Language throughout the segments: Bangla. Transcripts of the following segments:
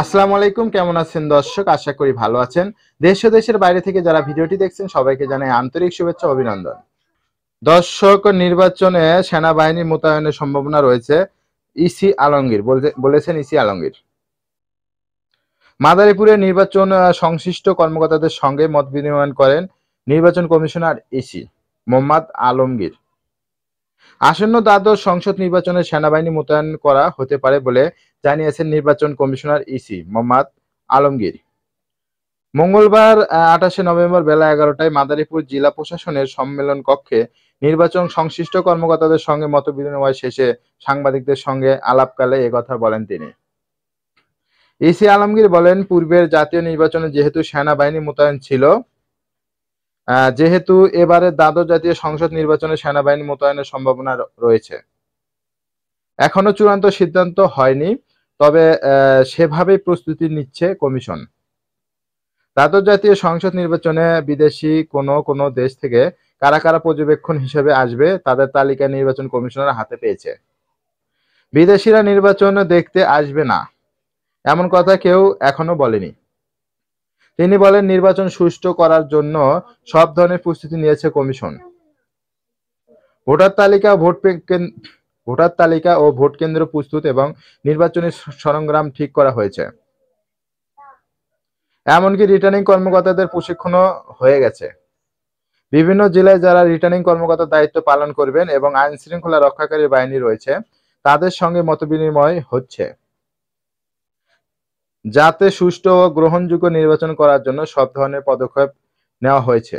আসসালামু আলাইকুম কেমন আছেন দর্শক আশা করি ভালো আছেন দেশ ও দেশের বাইরে থেকে যারা ভিডিওটি দেখছেন সবাইকে জানাই আন্তরিক শুভেচ্ছা অভিনন্দন দর্শক নির্বাচনে সেনাবাহিনী মোতায়েনের সম্ভাবনা রয়েছে ইসি আলমগীর বলেছেন ইসি আলমগীর মাদারীপুরে নির্বাচন সংশ্লিষ্ট কর্মকর্তাদের সঙ্গে মত বিনিময় করেন নির্বাচন কমিশনার ইসি মোহাম্মদ আলমগীর আসন্ন দ্বাদশ সংসদ নির্বাচনে সেনাবাহিনী মোতায়েন করা হতে পারে বলে জানিয়েছেন নির্বাচন কমিশনার ইসি মোহাম্মদ আলমগীর মঙ্গলবার আঠাশে নভেম্বর বেলা এগারোটায় মাদারীপুর জেলা প্রশাসনের সম্মেলন কক্ষে নির্বাচন সংশ্লিষ্ট কর্মকর্তাদের সঙ্গে মত বিনিময় শেষে সাংবাদিকদের সঙ্গে আলাপকালে কথা বলেন তিনি ইসি আলমগীর বলেন পূর্বের জাতীয় নির্বাচনে যেহেতু সেনাবাহিনী মোতায়েন ছিল যেহেতু এবারে দ্বাদশ জাতীয় সংসদ নির্বাচনে সেনাবাহিনী মোতায়েনের সম্ভাবনা রয়েছে এখনো চূড়ান্ত সিদ্ধান্ত হয়নি তবে সেভাবেই প্রস্তুতি নিচ্ছে কমিশন দ্বাদশ জাতীয় সংসদ নির্বাচনে বিদেশি কোনো কোনো দেশ থেকে কারা কারা পর্যবেক্ষণ হিসেবে আসবে তাদের তালিকা নির্বাচন কমিশনের হাতে পেয়েছে বিদেশিরা নির্বাচন দেখতে আসবে না এমন কথা কেউ এখনো বলেনি তিনি বলেন নির্বাচন সুষ্ঠু করার জন্য সব ধরনের প্রস্তুতি নিয়েছে কমিশন ভোটার তালিকা ভোট ভোটার তালিকা ও ভোট কেন্দ্র প্রস্তুত এবং নির্বাচনী সরঞ্জাম ঠিক করা হয়েছে এমনকি রিটার্নিং কর্মকর্তাদের প্রশিক্ষণ হয়ে গেছে বিভিন্ন জেলায় যারা রিটার্নিং কর্মকর্তার দায়িত্ব পালন করবেন এবং আইন শৃঙ্খলা রক্ষাকারী বাহিনী রয়েছে তাদের সঙ্গে মতবিনিময় হচ্ছে যাতে সুষ্ঠু ও গ্রহণযোগ্য নির্বাচন করার জন্য সব ধরনের পদক্ষেপ নেওয়া হয়েছে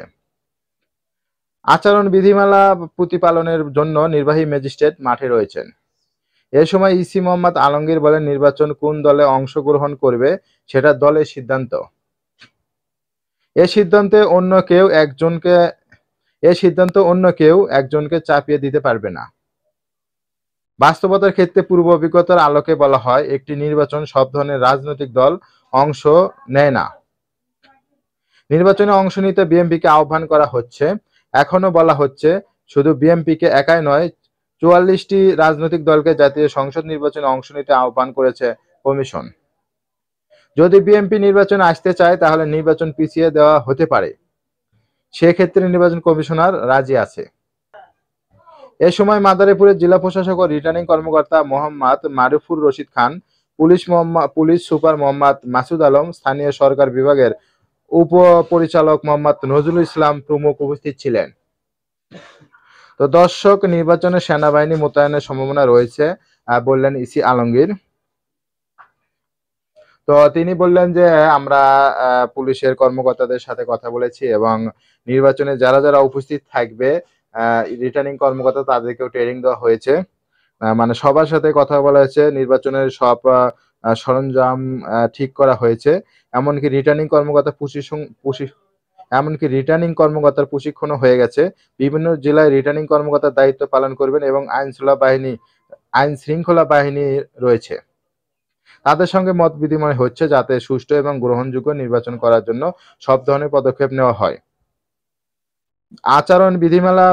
আচরণ বিধিমালা প্রতিপালনের জন্য নির্বাহী ম্যাজিস্ট্রেট মাঠে রয়েছেন এ সময় ইসি মোহাম্মদ আলমগীর বলেন নির্বাচন কোন দলে অংশগ্রহণ করবে সেটা দলের সিদ্ধান্ত এ সিদ্ধান্তে অন্য কেউ একজনকে এ সিদ্ধান্ত অন্য কেউ একজনকে চাপিয়ে দিতে পারবে না বাস্তবতার ক্ষেত্রে পূর্ব অভিজ্ঞতার আলোকে বলা হয় একটি নির্বাচন সব ধরনের রাজনৈতিক দল অংশ নেয় না নির্বাচনে অংশ নিতে বিএমপিকে আহ্বান করা হচ্ছে এখনো বলা হচ্ছে শুধু বিএমপিকে একাই নয় চুয়াল্লিশটি রাজনৈতিক দলকে জাতীয় সংসদ নির্বাচনে অংশ নিতে আহ্বান করেছে কমিশন যদি বিএমপি নির্বাচন আসতে চায় তাহলে নির্বাচন পিছিয়ে দেওয়া হতে পারে সেক্ষেত্রে নির্বাচন কমিশনার রাজি আছে এ সময় মাদারীপুরের জেলা প্রশাসক ও রিটার্নিং কর্মকর্তা Mohammad Marufur Rashid Khan police police super Mohammad Masud Alam স্থানীয় সরকার বিভাগের উপপরিচালক মোহাম্মদ নজরুল ইসলাম প্রমুখ উপস্থিত ছিলেন তো দর্শক নির্বাচনে সেনাবাহিনী মোতায়েনের সম্ভাবনা রয়েছে বললেন ইসি আলমগীর তো তিনি বললেন যে আমরা পুলিশের কর্মকর্তাদের সাথে কথা বলেছি এবং নির্বাচনে যারা যারা উপস্থিত থাকবে রিটার্নিং কর্মকর্তা তাদেরকেও ট্রেনিং দেওয়া হয়েছে মানে সবার সাথে কথা বলা হয়েছে নির্বাচনের সব সরঞ্জাম ঠিক করা হয়েছে এমনকি রিটার্নিং কর্মকর্তা প্রশিক্ষণ এমনকি রিটার্নিং কর্মকর্তার প্রশিক্ষণও হয়ে গেছে বিভিন্ন জেলায় রিটার্নিং কর্মকর্তার দায়িত্ব পালন করবেন এবং আইনশৃঙ্খলা বাহিনী আইন শৃঙ্খলা বাহিনী রয়েছে তাদের সঙ্গে মত বিনিময় হচ্ছে যাতে সুষ্ঠু এবং গ্রহণযোগ্য নির্বাচন করার জন্য সব ধরনের পদক্ষেপ নেওয়া হয় আচরণ বিধিমালা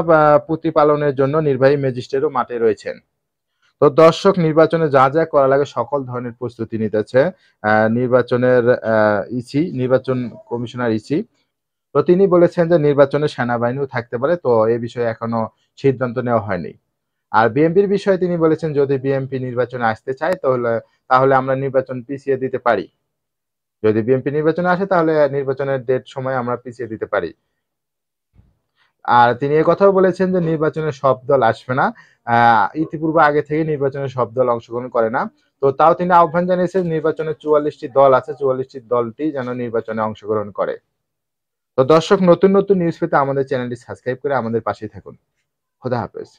প্রতিপালনের জন্য নির্বাহী ম্যাজিস্ট্রেটও মাঠে রয়েছেন তো দর্শক নির্বাচনে যা যা করা লাগে সকল ধরনের প্রস্তুতি নিতেছে নির্বাচনের ইসি নির্বাচন কমিশনার ইসি তো তিনি বলেছেন যে নির্বাচনে সেনাবাহিনীও থাকতে পারে তো এ বিষয়ে এখনো সিদ্ধান্ত নেওয়া হয়নি আর বিএনপির বিষয়ে তিনি বলেছেন যদি বিএনপি নির্বাচনে আসতে চায় তাহলে তাহলে আমরা নির্বাচন পিছিয়ে দিতে পারি যদি বিএনপি নির্বাচনে আসে তাহলে নির্বাচনের ডেট সময় আমরা পিছিয়ে দিতে পারি আর তিনি কথাও বলেছেন যে নির্বাচনে সব দল আসবে না ইতিপূর্বে আগে থেকে নির্বাচনে সব দল অংশগ্রহণ করে না তো তাও তিনি আহ্বান জানিয়েছেন নির্বাচনে চুয়াল্লিশটি দল আছে চুয়াল্লিশটি দলটি যেন নির্বাচনে অংশগ্রহণ করে তো দর্শক নতুন নতুন নিউজ পেতে আমাদের চ্যানেলটি সাবস্ক্রাইব করে আমাদের পাশেই থাকুন খোদা হাফেজ